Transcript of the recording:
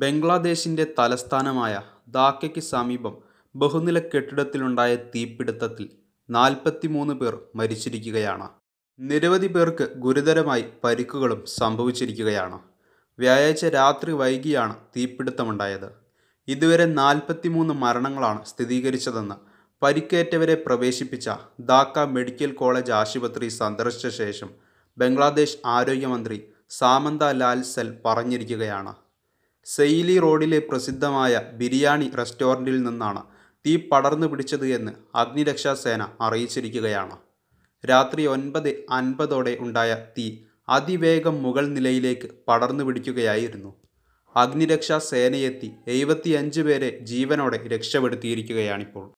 ബംഗ്ലാദേശിൻ്റെ തലസ്ഥാനമായ ധാക്കയ്ക്ക് സമീപം ബഹുനില കെട്ടിടത്തിലുണ്ടായ തീപിടുത്തത്തിൽ നാൽപ്പത്തിമൂന്ന് പേർ മരിച്ചിരിക്കുകയാണ് നിരവധി പേർക്ക് ഗുരുതരമായി പരിക്കുകളും സംഭവിച്ചിരിക്കുകയാണ് വ്യാഴാഴ്ച രാത്രി വൈകിയാണ് തീപിടുത്തമുണ്ടായത് ഇതുവരെ നാൽപ്പത്തിമൂന്ന് മരണങ്ങളാണ് സ്ഥിരീകരിച്ചതെന്ന് പരിക്കേറ്റവരെ പ്രവേശിപ്പിച്ച ധാക്ക മെഡിക്കൽ കോളേജ് ആശുപത്രി സന്ദർശിച്ച ശേഷം ബംഗ്ലാദേശ് ആരോഗ്യമന്ത്രി സാമന്ത ലാൽ സെൽ പറഞ്ഞിരിക്കുകയാണ് സെയിലി റോഡിലെ പ്രസിദ്ധമായ ബിരിയാണി റെസ്റ്റോറൻറ്റിൽ നിന്നാണ് തീ പടർന്നു പിടിച്ചത് എന്ന് അഗ്നിരക്ഷാസേന അറിയിച്ചിരിക്കുകയാണ് രാത്രി ഒൻപത് അൻപതോടെ ഉണ്ടായ തീ അതിവേഗം മുകൾ നിലയിലേക്ക് പടർന്നു പിടിക്കുകയായിരുന്നു അഗ്നിരക്ഷാ എഴുപത്തിയഞ്ച് പേരെ ജീവനോടെ രക്ഷപ്പെടുത്തിയിരിക്കുകയാണിപ്പോൾ